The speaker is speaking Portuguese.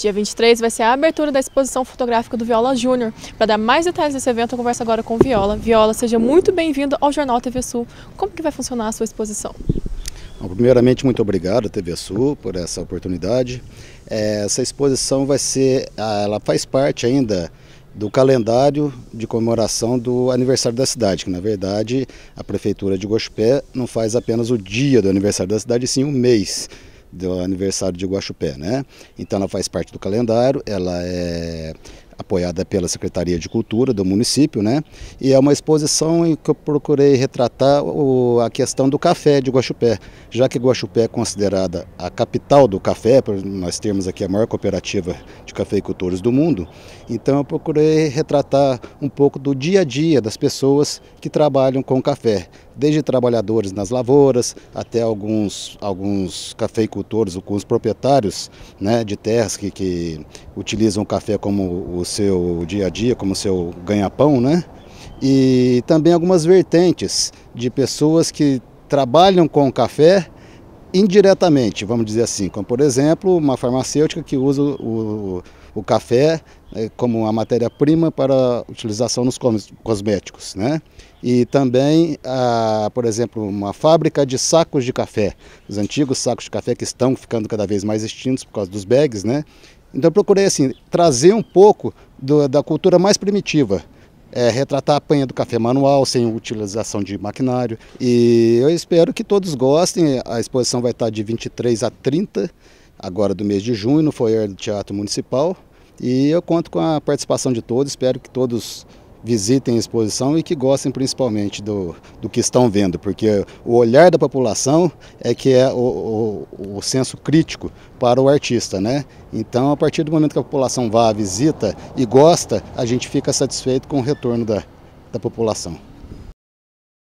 Dia 23 vai ser a abertura da exposição fotográfica do Viola Júnior. Para dar mais detalhes desse evento, eu converso agora com Viola. Viola, seja muito bem-vindo ao Jornal TV Sul. Como que vai funcionar a sua exposição? Bom, primeiramente, muito obrigado, TV Sul, por essa oportunidade. É, essa exposição vai ser, ela faz parte ainda do calendário de comemoração do aniversário da cidade, que na verdade a Prefeitura de Gospé não faz apenas o dia do aniversário da cidade, sim o um mês do aniversário de Guaxupé, né? Então ela faz parte do calendário, ela é apoiada pela Secretaria de Cultura do município, né? E é uma exposição em que eu procurei retratar o, a questão do café de Guaxupé, já que Guaxupé é considerada a capital do café, nós temos aqui a maior cooperativa de cafeicultores do mundo, então eu procurei retratar um pouco do dia a dia das pessoas que trabalham com café, desde trabalhadores nas lavouras até alguns, alguns cafeicultores, alguns proprietários né, de terras que, que utilizam o café como o seu dia a dia, como seu ganha-pão, né? E também algumas vertentes de pessoas que trabalham com café indiretamente, vamos dizer assim, como por exemplo uma farmacêutica que usa o, o café é, como a matéria-prima para utilização nos cosméticos, né? E também, a, por exemplo, uma fábrica de sacos de café, os antigos sacos de café que estão ficando cada vez mais extintos por causa dos bags, né? Então eu procurei assim trazer um pouco do, da cultura mais primitiva é, retratar a panha do café manual, sem utilização de maquinário. E eu espero que todos gostem. A exposição vai estar de 23 a 30, agora do mês de junho, no Foyer do Teatro Municipal. E eu conto com a participação de todos, espero que todos visitem a exposição e que gostem principalmente do, do que estão vendo, porque o olhar da população é que é o, o, o senso crítico para o artista, né? Então, a partir do momento que a população vá, visita e gosta, a gente fica satisfeito com o retorno da, da população.